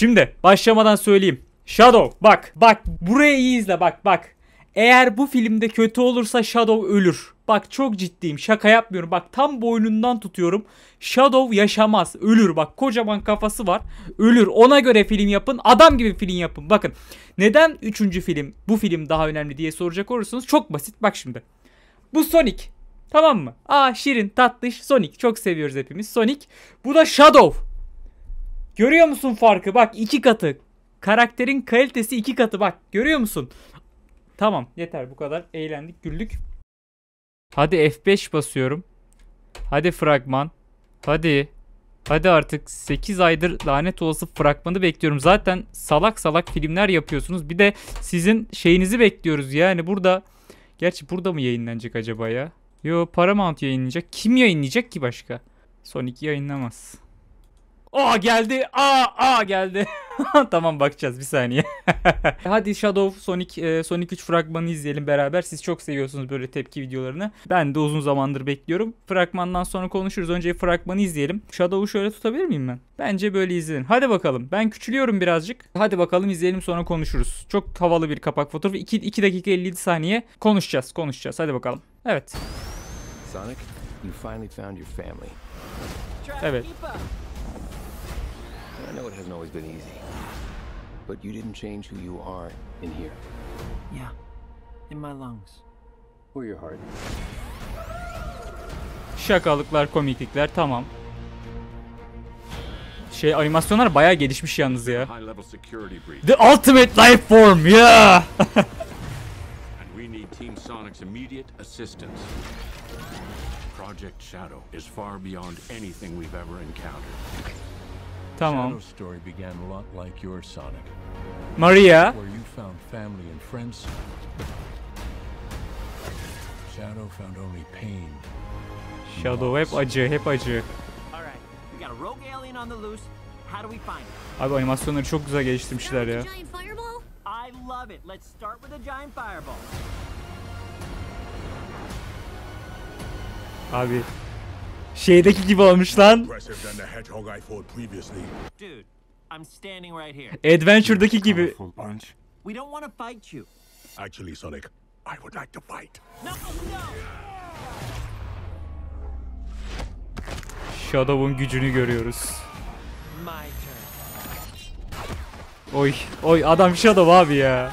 Şimdi başlamadan söyleyeyim. Shadow bak bak buraya iyi izle bak bak. Eğer bu filmde kötü olursa Shadow ölür. Bak çok ciddiyim şaka yapmıyorum. Bak tam boynundan tutuyorum. Shadow yaşamaz ölür bak kocaman kafası var. Ölür ona göre film yapın adam gibi film yapın. Bakın neden 3. film bu film daha önemli diye soracak olursanız çok basit bak şimdi. Bu Sonic tamam mı? Aa şirin tatlış Sonic çok seviyoruz hepimiz Sonic. Bu da Shadow. Görüyor musun farkı? Bak iki katı. Karakterin kalitesi iki katı bak. Görüyor musun? Tamam yeter bu kadar. Eğlendik güldük. Hadi F5 basıyorum. Hadi fragman. Hadi. Hadi artık 8 aydır lanet olası fragmanı bekliyorum. Zaten salak salak filmler yapıyorsunuz. Bir de sizin şeyinizi bekliyoruz yani burada. Gerçi burada mı yayınlanacak acaba ya? Yo Paramount yayınlayacak. Kim yayınlayacak ki başka? Sonic yayınlamaz. Aa geldi. Aa aa geldi. tamam bakacağız bir saniye. Hadi Shadow Sonic e, Sonic 3 fragmanı izleyelim beraber. Siz çok seviyorsunuz böyle tepki videolarını. Ben de uzun zamandır bekliyorum. Fragmandan sonra konuşuruz. Önce fragmanı izleyelim. Shadow'u şöyle tutabilir miyim ben? Bence böyle izleyelim. Hadi bakalım. Ben küçülüyorum birazcık. Hadi bakalım izleyelim sonra konuşuruz. Çok havalı bir kapak fotoğrafı. 2, 2 dakika 57 saniye konuşacağız. Konuşacağız. Hadi bakalım. Evet. Sonic, you finally found your family. Evet. I know it hasn't always been easy, but you didn't change who you are in here. Yeah, in my lungs. Or your heart. Şakalıklar, komiklikler tamam. Şey animasyonlar bayağı gelişmiş yalnız ya. The ultimate life form, yeah. And we need Team Sonic's immediate assistance. Project Shadow is far beyond anything we've ever encountered. Tamam. Maria. Shadow found only pain. Shadow hep acı, hep acı. Abi animasyonları çok güzel geliştirmişler ya. Abi Şeydeki gibi olmuş lan. Adventure'daki gibi. We don't Actually, Sonic, I would like to fight. Shadow'un gücünü görüyoruz. Oy, oy adam Shadow abi ya.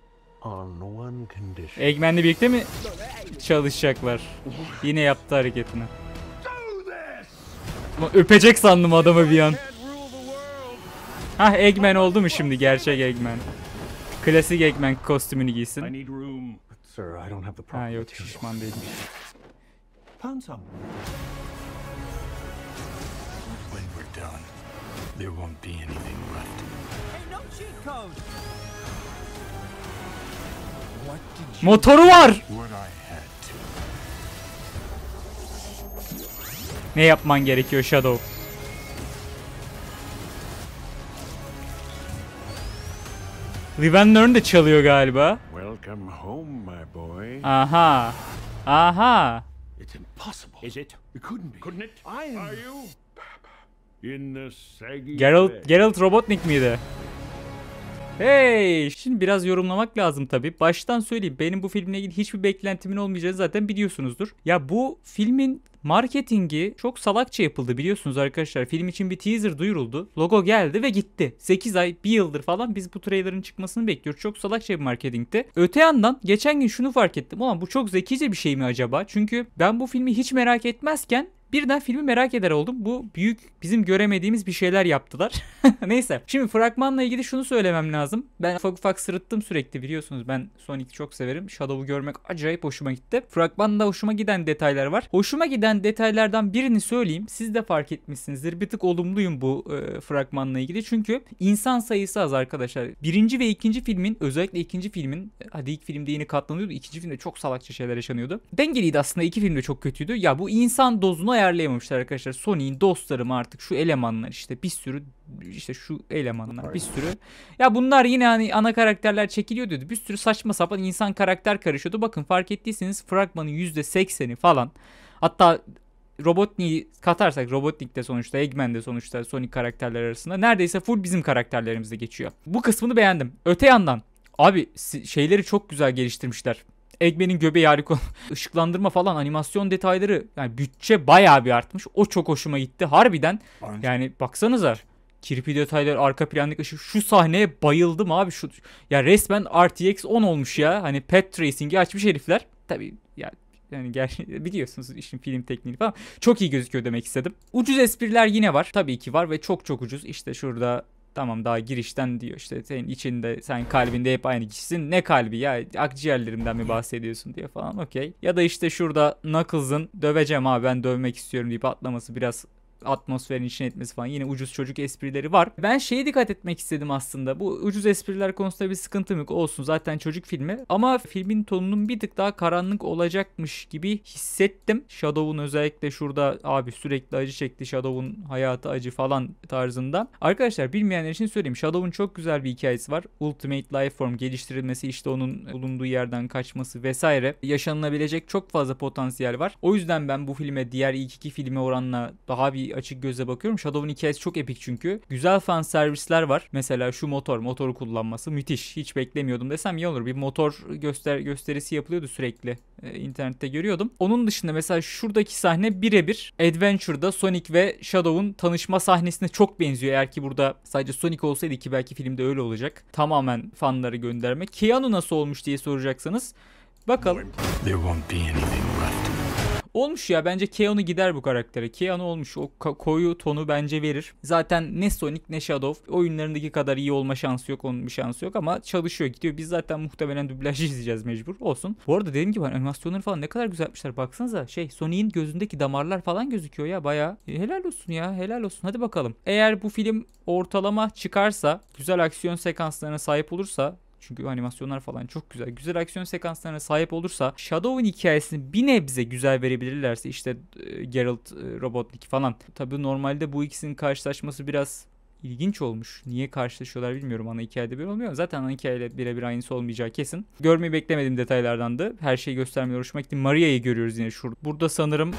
Eggman'le birlikte mi çalışacaklar? Yine yaptı hareketini. Ama öpecek sandım adamı bir an. Hah Eggman oldu mu şimdi gerçek Eggman? Klasik Eggman kostümünü giysin. Ha yok şişman değilmiş. There won't be anything left. Hey, no cheat code! Motoru var. Ne yapman gerekiyor Shadow? Rivenlearn de çalıyor galiba. home my boy. Aha. Aha. It's impossible. Is it? It couldn't be. Couldn't it? I Are you? In the Geralt, Geralt Robotnik miydi? Hey! Şimdi biraz yorumlamak lazım tabii. Baştan söyleyeyim benim bu filmle ilgili hiçbir beklentimin olmayacağını zaten biliyorsunuzdur. Ya bu filmin marketingi çok salakça yapıldı biliyorsunuz arkadaşlar. Film için bir teaser duyuruldu. Logo geldi ve gitti. 8 ay, 1 yıldır falan biz bu trailer'ın çıkmasını bekliyoruz. Çok salakça bir marketingti. Öte yandan geçen gün şunu fark ettim. Ulan bu çok zekice bir şey mi acaba? Çünkü ben bu filmi hiç merak etmezken Birden filmi merak eder oldum. Bu büyük bizim göremediğimiz bir şeyler yaptılar. Neyse. Şimdi fragmanla ilgili şunu söylemem lazım. Ben ufak ufak sırıttım sürekli biliyorsunuz. Ben Sonic'i çok severim. Shadow'u görmek acayip hoşuma gitti. Fragmanda hoşuma giden detaylar var. Hoşuma giden detaylardan birini söyleyeyim. Siz de fark etmişsinizdir. Bir tık olumluyum bu e, fragmanla ilgili. Çünkü insan sayısı az arkadaşlar. Birinci ve ikinci filmin özellikle ikinci filmin e, hadi ilk filmde yeni katlanıyordu. ikinci filmde çok salakça şeyler yaşanıyordu. Dengeliydi aslında. iki filmde çok kötüydü. Ya bu insan dozuna ayarlayamamışlar arkadaşlar. Sony'in dostları artık şu elemanlar işte bir sürü işte şu elemanlar bir sürü. Ya bunlar yine hani ana karakterler çekiliyor dedi. Bir sürü saçma sapan insan karakter karışıyordu. Bakın fark ettiyseniz fragmanın %80'i falan hatta Robotnik'i katarsak Robotnik de sonuçta Eggman de sonuçta Sonic karakterler arasında neredeyse full bizim karakterlerimizde geçiyor. Bu kısmını beğendim. Öte yandan abi şeyleri çok güzel geliştirmişler. Eggman'in göbeği harika. Işıklandırma falan animasyon detayları yani bütçe bayağı bir artmış. O çok hoşuma gitti. Harbiden Aynen. yani baksanıza kirpi detaylar, arka plandaki ışık. Şu sahneye bayıldım abi. Şu, ya resmen RTX 10 olmuş ya. Hani pet tracing'i açmış herifler. Tabi, yani yani ger biliyorsunuz işin film tekniği falan. Çok iyi gözüküyor demek istedim. Ucuz espriler yine var. Tabii ki var ve çok çok ucuz. İşte şurada Tamam daha girişten diyor işte senin içinde sen kalbinde hep aynı kişisin. Ne kalbi ya akciğerlerimden mi bahsediyorsun diye falan okey. Ya da işte şurada Knuckles'ın döveceğim abi ben dövmek istiyorum deyip atlaması biraz atmosferin içine etmesi falan yine ucuz çocuk esprileri var. Ben şeye dikkat etmek istedim aslında. Bu ucuz espriler konusunda bir sıkıntım yok. Olsun zaten çocuk filmi. Ama filmin tonunun bir tık daha karanlık olacakmış gibi hissettim. Shadow'un özellikle şurada abi sürekli acı çekti. Shadow'un hayatı acı falan tarzında. Arkadaşlar bilmeyenler için söyleyeyim. Shadow'un çok güzel bir hikayesi var. Ultimate Life Form geliştirilmesi işte onun bulunduğu yerden kaçması vesaire. Yaşanılabilecek çok fazla potansiyel var. O yüzden ben bu filme diğer ilk iki filme oranla daha bir açık gözle bakıyorum. Shadow'un hikayesi çok epik çünkü. Güzel fan servisler var. Mesela şu motor, motoru kullanması müthiş. Hiç beklemiyordum desem iyi olur. Bir motor göster gösterisi yapılıyordu sürekli. Ee, internette görüyordum. Onun dışında mesela şuradaki sahne birebir Adventure'da Sonic ve Shadow'un tanışma sahnesine çok benziyor. Eğer ki burada sadece Sonic olsaydı ki belki filmde öyle olacak. Tamamen fanları gönderme. Keanu nasıl olmuş diye soracaksanız bakalım. There won't be anything left. Olmuş ya bence Keanu gider bu karaktere. Keanu olmuş o koyu tonu bence verir. Zaten ne Sonic ne Shadow oyunlarındaki kadar iyi olma şansı yok onun bir şansı yok ama çalışıyor gidiyor. Biz zaten muhtemelen dublaj izleyeceğiz mecbur olsun. Bu arada dediğim gibi animasyonları falan ne kadar güzel yapmışlar baksanıza. Şey Sonic'in gözündeki damarlar falan gözüküyor ya baya. E, helal olsun ya helal olsun hadi bakalım. Eğer bu film ortalama çıkarsa güzel aksiyon sekanslarına sahip olursa çünkü animasyonlar falan çok güzel. Güzel aksiyon sekanslarına sahip olursa Shadow'un hikayesini bir nebze güzel verebilirlerse işte e, Geralt, e, Robotnik falan. Tabii normalde bu ikisinin karşılaşması biraz ilginç olmuş. Niye karşılaşıyorlar bilmiyorum. Ana hikayede bir olmuyor. Zaten ana hikayeyle birebir aynısı olmayacağı kesin. Görmeyi beklemedim detaylardan da. Her şeyi göstermiyor. Hoşuma gitti. Maria'yı görüyoruz yine şurada. Burada sanırım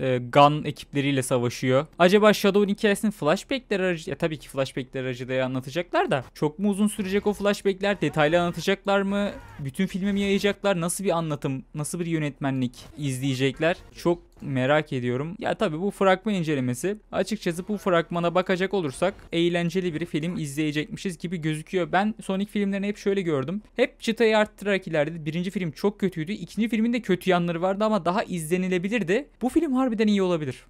e, gun ekipleriyle savaşıyor. Acaba Shadow'un hikayesinin flashbackler aracı... Ya tabii ki flashbackler aracılığıyla anlatacaklar da çok mu uzun sürecek o flashbackler? Detaylı anlatacaklar mı? Bütün filme mi yayacaklar? Nasıl bir anlatım? Nasıl bir yönetmenlik izleyecekler? Çok merak ediyorum. Ya tabii bu fragman incelemesi. Açıkçası bu fragmana bakacak olursak eğlenceli bir film izleyecekmişiz gibi gözüküyor. Ben Sonic filmlerini hep şöyle gördüm. Hep çıtayı arttırarak ilerledi. Birinci film çok kötüydü. İkinci filmin de kötü yanları vardı ama daha izlenilebilirdi. Bu film harbiden iyi olabilir.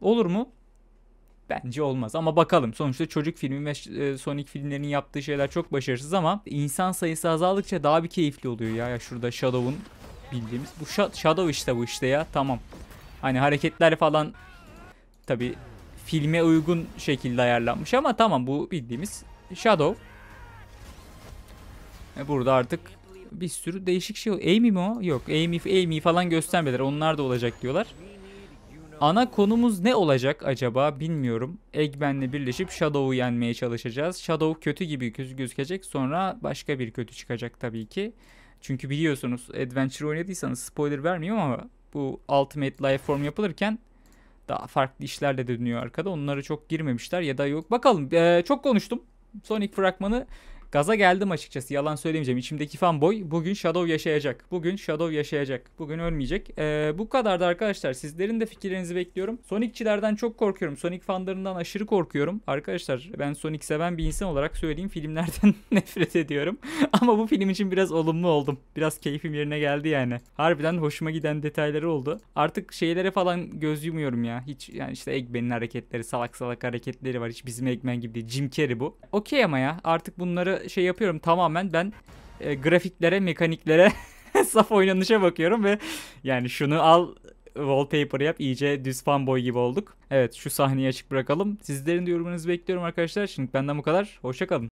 Olur mu? Bence olmaz ama bakalım. Sonuçta çocuk filmi ve e, Sonic filmlerinin yaptığı şeyler çok başarısız ama insan sayısı azaldıkça daha bir keyifli oluyor ya. Ya şurada Shadow'un bildiğimiz. Bu Shadow işte bu işte ya. Tamam. Hani hareketler falan tabi filme uygun şekilde ayarlanmış ama tamam bu bildiğimiz Shadow. E, burada artık bir sürü değişik şey. oluyor. Amy mi o? Yok. Amy, Amy falan göstermediler. Onlar da olacak diyorlar. Ana konumuz ne olacak acaba bilmiyorum. Eggman'le birleşip Shadow'u yenmeye çalışacağız. Shadow kötü gibi gözükecek. Sonra başka bir kötü çıkacak tabii ki. Çünkü biliyorsunuz Adventure oynadıysanız spoiler vermiyorum ama bu Ultimate Life Form yapılırken daha farklı işler de dönüyor arkada. Onlara çok girmemişler ya da yok. Bakalım ee, çok konuştum. Sonic fragmanı Gaza geldim açıkçası yalan söylemeyeceğim. İçimdeki fanboy bugün Shadow yaşayacak. Bugün Shadow yaşayacak. Bugün ölmeyecek. Ee, bu da arkadaşlar. Sizlerin de fikirlerinizi bekliyorum. Sonicçilerden çok korkuyorum. Sonic fanlarından aşırı korkuyorum. Arkadaşlar ben Sonic seven bir insan olarak söyleyeyim filmlerden nefret ediyorum. Ama bu film için biraz olumlu oldum. Biraz keyfim yerine geldi yani. Harbiden hoşuma giden detayları oldu. Artık şeylere falan göz yumuyorum ya. Hiç yani işte Eggman'in hareketleri salak salak hareketleri var. Hiç bizim Eggman gibi değil. Jim Carrey bu. Okey ama ya artık bunları şey yapıyorum tamamen ben e, grafiklere, mekaniklere, saf oynanışa bakıyorum ve yani şunu al wallpaper yap iyice düz fanboy gibi olduk. Evet şu sahneyi açık bırakalım. Sizlerin de yorumlarınızı bekliyorum arkadaşlar. Şimdi benden bu kadar. Hoşçakalın.